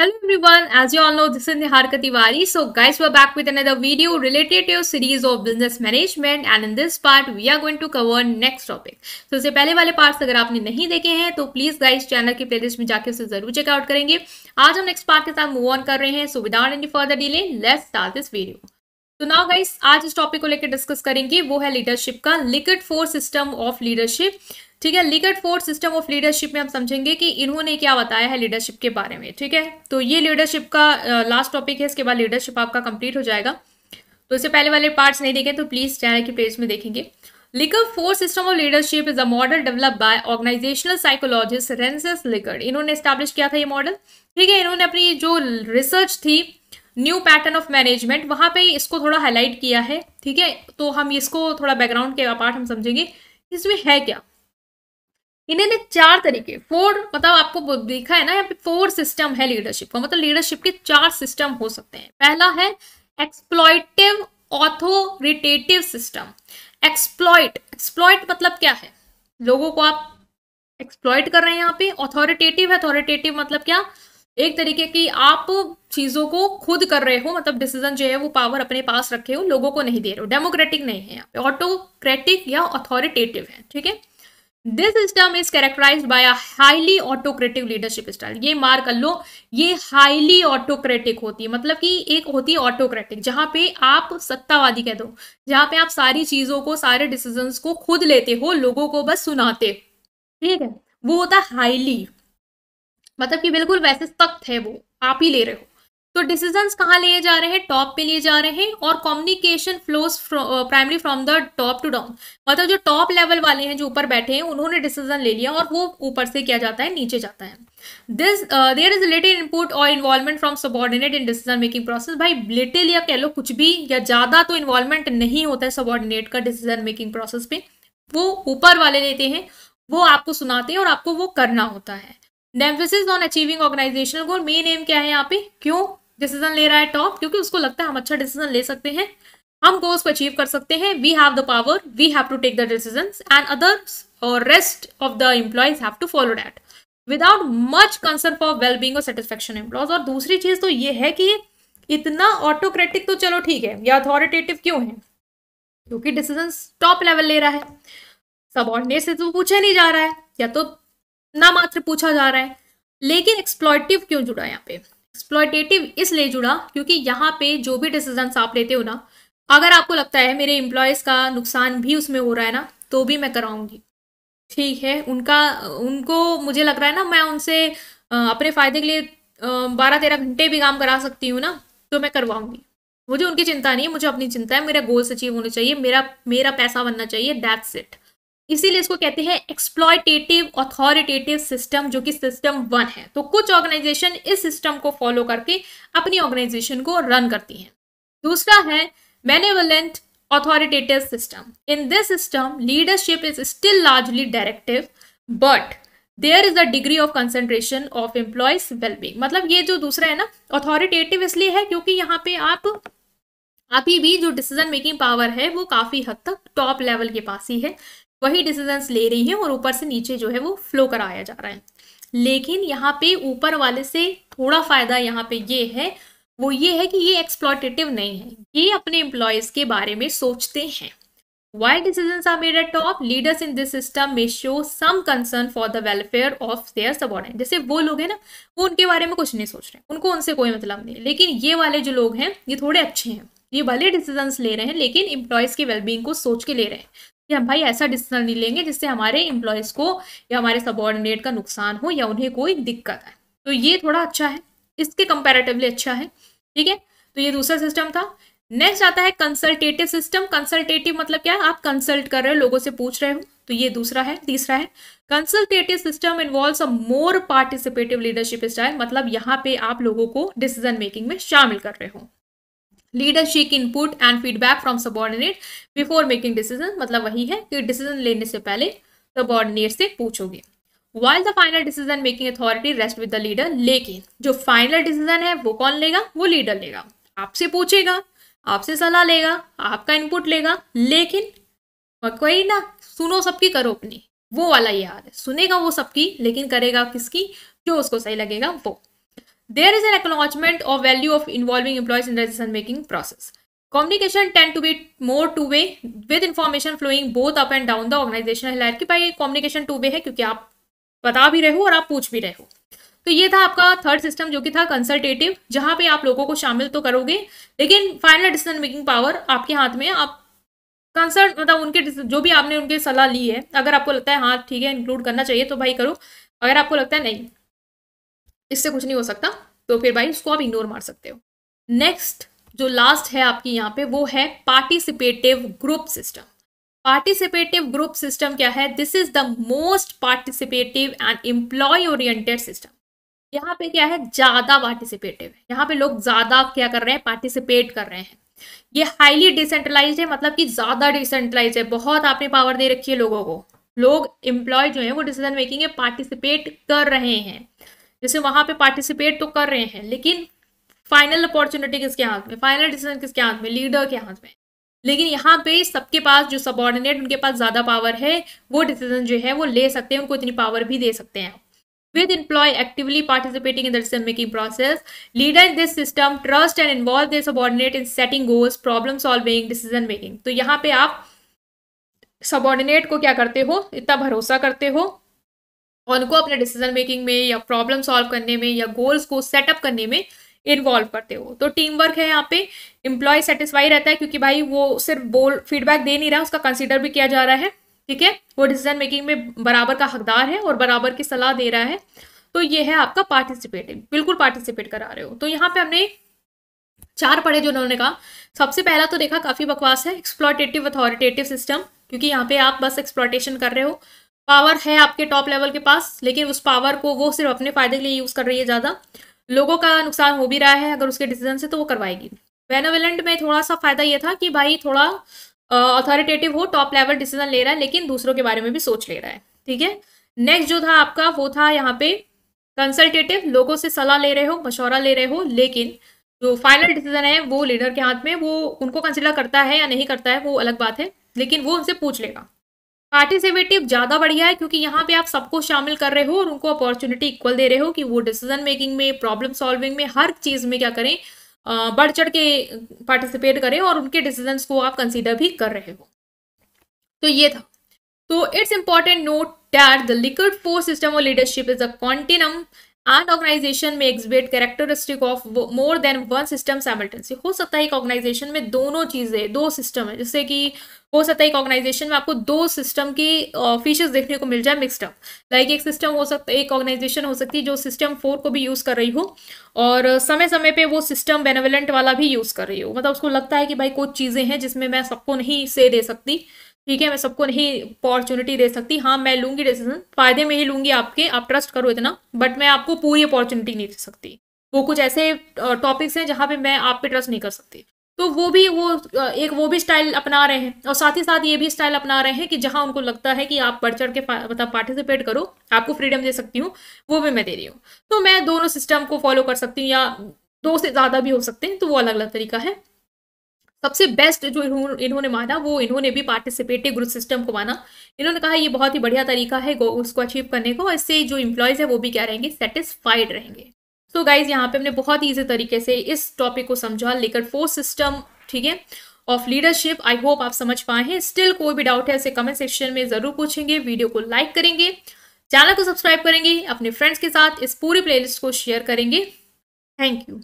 Hello everyone as you all know this is Nihar Tiwari so guys we are back with another video related to series of business management and in this part we are going to cover next topic so इससे पहले वाले parts अगर आपने नहीं देखे हैं तो please guys channel की प्लेलिस्ट में जाकर उसे जरूर चेक आउट करेंगे आज हम नेक्स्ट पार्ट के साथ मूव ऑन कर रहे हैं so without any further delay let start this video तो नाउ गाइस आज इस टॉपिक को लेकर डिस्कस करेंगे वो है लीडरशिप का Likert four system of leadership ठीक है Likert fourth system of leadership में हम समझेंगे कि इन्होंने क्या बताया है लीडरशिप के बारे में ठीक है तो ये लीडरशिप का लास्ट टॉपिक है इसके बाद लीडरशिप आपका कंप्लीट हो जाएगा तो इससे पहले वाले पार्ट्स नहीं देखें तो प्लीज चैनल के पेज में देखेंगे Likert four system of leadership is a model develop by organisational psychologist Rensis Likert इन्होंने स्टैब्लिश किया था ये मॉडल ठीक है इन्होंने अपनी जो रिसर्च थी न्यू पैटर्न ऑफ मैनेजमेंट वहाँ पे इसको थोड़ा हाईलाइट किया है ठीक है तो हम इसको थोड़ा बैकग्राउंड के पार्ट हम समझेंगे इसमें है क्या इन्होंने चार तरीके फोर मतलब आपको देखा है ना यहाँ पे फोर सिस्टम है लीडरशिप का मतलब लीडरशिप के चार सिस्टम हो सकते हैं पहला है exploitative authoritative system exploit exploit मतलब क्या है लोगों को आप एक्सप्लॉयट कर रहे हैं यहाँ पे ऑथोरिटेटिव अथॉरिटेटिव मतलब क्या एक तरीके की आप चीजों को खुद कर रहे हो मतलब डिसीजन जो है वो पावर अपने पास रखे हो लोगों को नहीं दे रहे हो डेमोक्रेटिक नहीं है यहाँ पे ऑटोक्रेटिक या अथॉरिटेटिव है ठीक है this system is characterise by a highly autocratic leadership style ये मार कर लो ये हाईली ऑटोक्रेटिक होती है मतलब कि एक होती है ऑटोक्रेटिक जहां पे आप सत्तावादी कह दो जहां पे आप सारी चीज़ों को सारे डिसीजंस को खुद लेते हो लोगों को बस सुनाते ठीक है वो होता है हाईली मतलब कि बिल्कुल वैसे सख्त है वो आप ही ले रहे हो तो डिसीजंस कहाँ लिए जा रहे हैं टॉप पे लिए जा रहे हैं और communication flows primary from the top to down मतलब जो टॉप लेवल वाले हैं जो ऊपर बैठे हैं उन्होंने डिसीजन ले लिया और वो ऊपर से क्या जाता है नीचे जाता है this there is little input और involvement from subordinate in decision making process भाई लिटिल या कह लो कुछ भी या ज़्यादा तो इन्वॉल्वमेंट नहीं होता है सबॉर्डिनेट का डिसीजन मेकिंग प्रोसेस पे वो ऊपर वाले लेते हैं वो आपको सुनाते हैं और आपको वो करना होता है emphasis on achieving organisational goal main aim क्या है यहाँ पे क्यों डिसीजन ले रहा है टॉप क्योंकि उसको लगता है हम अच्छा डिसीजन ले सकते हैं हम गोल्स को अचीव कर सकते हैं we have the power we have to take the decision and others और rest of the employees have to follow that without much concern for wellbeing और सेटिस्फेक्शन एम्प्लॉयज और दूसरी चीज तो ये है कि इतना ऑटोक्रेटिक तो चलो ठीक है या अथॉरिटेटिव क्यों है क्योंकि डिसीजन टॉप लेवल ले रहा है सबॉर्डिनेट से तो पूछा नहीं जा रहा है या तो ना मात्र पूछा जा रहा है लेकिन एक्सप्लॉयटिव क्यों जुड़ा यहाँ पे एक्सप्लॉयटेटिव इसलिए जुड़ा क्योंकि यहाँ पे जो भी डिसीजन आप लेते हो ना अगर आपको लगता है मेरे एम्प्लॉयज़ का नुकसान भी उसमें हो रहा है ना तो भी मैं कराऊंगी ठीक है उनका उनको मुझे लग रहा है ना मैं उनसे अपने फ़ायदे के लिए बारह तेरह घंटे भी काम करा सकती हूँ ना तो मैं करवाऊंगी मुझे उनकी चिंता नहीं है मुझे अपनी चिंता है मेरा गोल्स अचीव होने चाहिए मेरा मेरा पैसा बनना चाहिए दैट्स इट इसीलिए इसको कहते हैं एक्सप्लॉयटेटिव अथॉरिटेटिव सिस्टम जो कि सिस्टम वन है तो कुछ ऑर्गेनाइजेशन इस सिस्टम को फॉलो करके अपनी ऑर्गेनाइजेशन को रन करती हैं दूसरा है benevolent authoritative system in this system leadership is still largely directive but there is a degree of concentration of employees wellbeing मतलब ये जो दूसरा है ना अथॉरिटेटिव इसलिए है क्योंकि यहाँ पे आप अभी भी जो डिसीजन मेकिंग पावर है वो काफी हद तक टॉप लेवल के पास ही है वही डिसीजंस ले रही हैं और ऊपर से नीचे जो है वो फ्लो कराया जा रहा है लेकिन यहाँ पे ऊपर वाले से थोड़ा फायदा यहाँ पे ये है वो ये है कि ये एक्सप्लॉटेटिव नहीं है ये अपने एम्प्लॉयज के बारे में सोचते हैं why decision are made at top leaders in this system में show some concern for the welfare of their subordinates. जैसे वो लोग हैं ना वो उनके बारे में कुछ नहीं सोच रहे उनको उनसे कोई मतलब नहीं लेकिन ये वाले जो लोग हैं ये थोड़े अच्छे हैं ये भले डिसीजंस ले रहे हैं लेकिन इम्प्लॉयज के वेलबींग को सोच के ले रहे हैं कि हम भाई ऐसा डिसीजन नहीं लेंगे जिससे हमारे एम्प्लॉयज़ को या हमारे सबॉर्डिनेट का नुकसान हो या उन्हें कोई दिक्कत आए तो ये थोड़ा अच्छा है इसके कंपेरेटिवली अच्छा है ठीक है तो ये दूसरा सिस्टम था नेक्स्ट आता है कंसल्टेटिव सिस्टम कंसल्टेटिव मतलब क्या है आप कंसल्ट कर रहे हो लोगों से पूछ रहे हो तो ये दूसरा है तीसरा है consultative system involve a more participative leadership style मतलब यहाँ पे आप लोगों को डिसीजन मेकिंग में शामिल कर रहे हो leader seek input and feedback from subordinate before making decision मतलब वही है कि डिसीजन लेने से पहले सबॉर्डिनेट से पूछोगे while the final decision making authority rest with the leader लेकिन जो फाइनल डिसीजन है वो कौन लेगा वो लीडर लेगा आपसे पूछेगा आपसे सलाह लेगा आपका इनपुट लेगा लेकिन कोई ना सुनो सबकी करो अपनी वो वाला याद है सुनेगा वो सबकी लेकिन करेगा किसकी जो उसको सही लगेगा वो There is an acknowledgement of value of involving employees in the decision-making process. Communication tend to be more two-way with information flowing both up and down the organizational hierarchy. by communication two-way hai kyunki aap bata bhi rahe ho aur aap pooch bhi rahe ho तो ये था आपका third system जो कि था consultative जहां पे आप लोगों को शामिल तो करोगे लेकिन फाइनल डिसीजन मेकिंग पावर आपके हाथ में आप कंसल्ट मतलब उनके जो भी आपने उनके सलाह ली है अगर आपको लगता है हाँ ठीक है इंक्लूड करना चाहिए तो भाई करो अगर आपको लगता है नहीं इससे कुछ नहीं हो सकता तो फिर भाई उसको आप इग्नोर मार सकते हो नेक्स्ट जो लास्ट है आपकी यहाँ पे वो है participative group system participative group system क्या है this is the most participative and employee oriented system यहाँ पे क्या है ज्यादा पार्टिसिपेटिव है यहाँ पे लोग ज्यादा क्या कर रहे हैं पार्टिसिपेट कर रहे हैं ये हाईली डिसेंट्रलाइज है मतलब कि ज्यादा डिसेंट्रलाइज है बहुत आपने पावर दे रखी है लोगों को लोग एम्प्लॉय जो है वो डिसीजन मेकिंग में पार्टिसिपेट कर रहे हैं जैसे वहां पे पार्टिसिपेट तो कर रहे हैं लेकिन फाइनल अपॉर्चुनिटी किसके हाथ में फाइनल डिसीजन किसके हाथ में लीडर के हाथ में लेकिन यहाँ पे सबके पास जो सबॉर्डिनेट उनके पास ज्यादा पावर है वो डिसीजन जो है वो ले सकते हैं उनको इतनी पावर भी दे सकते हैं with employee actively participating in the making process leader in this system trust and involve this subordinate in setting goals problem solving decision making तो यहाँ पे आप सबॉर्डिनेट को क्या करते हो इतना भरोसा करते हो उनको अपने डिसीजन मेकिंग में या प्रॉब्लम सॉल्व करने में या गोल्स को सेटअप करने में इन्वॉल्व करते हो तो टीम वर्क है यहाँ पे एम्प्लॉय सेटिस्फाई रहता है क्योंकि भाई वो सिर्फ बोल फीडबैक दे नहीं रहा उसका कंसिडर भी किया जा रहा है ठीक है वो डिसीजन मेकिंग में बराबर का हकदार है और बराबर की सलाह दे रहा है तो ये है आपका पार्टिसिपेटिव बिल्कुल पार्टिसिपेट करा रहे हो तो यहाँ पे हमने चार पढ़े जो उन्होंने कहा सबसे पहला तो देखा काफ़ी बकवास है एक्सप्लॉटेटिव अथॉरिटेटिव सिस्टम क्योंकि यहाँ पे आप बस एक्सप्लॉटेशन कर रहे हो पावर है आपके टॉप लेवल के पास लेकिन उस पावर को वो सिर्फ अपने फायदे के लिए यूज़ कर रही है ज़्यादा लोगों का नुकसान हो भी रहा है अगर उसके डिसीजन से तो वो करवाएगी वेनोवेलेंट में थोड़ा सा फायदा ये था कि भाई थोड़ा अथॉरिटेटिव हो टॉप लेवल डिसीजन ले रहा है लेकिन दूसरों के बारे में भी सोच ले रहा है ठीक है नेक्स्ट जो था आपका वो था यहाँ पे कंसल्टेटिव लोगों से सलाह ले रहे हो मशवरा ले रहे हो लेकिन जो फाइनल डिसीजन है वो लीडर के हाथ में वो उनको कंसिडर करता है या नहीं करता है वो अलग बात है लेकिन वो उनसे पूछ लेगा पार्टिसिपेटिव ज़्यादा बढ़िया है क्योंकि यहाँ पे आप सबको शामिल कर रहे हो और उनको अपॉर्चुनिटी इक्वल दे रहे हो कि वो डिसीजन मेकिंग में प्रॉब्लम सॉल्विंग में हर चीज़ में क्या करें बढ़ चढ़ के पार्टिसिपेट करें और उनके डिसीजन को आप कंसिडर भी कर रहे हो तो ये था तो it's important note that the Likert four system or leadership is a continuum and organisation में exhibit characteristic of more than one system simultaneously हो सकता है एक ऑर्गेनाइजेशन में दोनों चीज़ें दो सिस्टम है जैसे कि हो सकता है एक ऑर्गेनाइजेशन में आपको दो सिस्टम की फीचर्स देखने को मिल जाए मिक्सडअप लाइक एक सिस्टम हो सकता है एक ऑर्गेनाइजेशन हो सकती है जो सिस्टम फोर को भी यूज़ कर रही हो और समय समय पे वो सिस्टम बेनेवलेंट वाला भी यूज़ कर रही हो मतलब उसको लगता है कि भाई कुछ चीज़ें हैं जिसमें मैं सबको नहीं से दे सकती ठीक है मैं सबको नहीं अपॉर्चुनिटी दे सकती हाँ मैं लूंगी डिसीजन फायदे में ही लूंगी आपके आप ट्रस्ट करो इतना बट मैं आपको पूरी अपॉर्चुनिटी नहीं दे सकती वो कुछ ऐसे टॉपिक्स हैं जहाँ पे मैं आप पे ट्रस्ट नहीं कर सकती तो वो भी वो एक वो भी स्टाइल अपना रहे हैं और साथ ही साथ ये भी स्टाइल अपना रहे हैं कि जहाँ उनको लगता है कि आप बढ़ चढ़ के मतलब पार्टिसिपेट करो आपको फ्रीडम दे सकती हूँ वो भी मैं दे रही हूँ तो मैं दोनों सिस्टम को फॉलो कर सकती हूँ या दो से ज़्यादा भी हो सकते हैं तो वो अलग अलग तरीका है सबसे बेस्ट जो इन्होंने माना वो इन्होंने भी पार्टिसिपेटिव ग्रुप सिस्टम को माना इन्होंने कहा ये बहुत ही बढ़िया तरीका है उसको अचीव करने को इससे जो इम्प्लॉयज़ है वो भी क्या रहेंगे सेटिस्फाइड रहेंगे सो गाइज यहाँ पे हमने बहुत ही ईजी तरीके से इस टॉपिक को समझा लेकर फोर सिस्टम ठीक है ऑफ लीडरशिप आई होप आप समझ पाए हैं स्टिल कोई भी डाउट है ऐसे कमेंट सेक्शन में ज़रूर पूछेंगे वीडियो को लाइक करेंगे चैनल को सब्सक्राइब करेंगे अपने फ्रेंड्स के साथ इस पूरी प्लेलिस्ट को शेयर करेंगे थैंक यू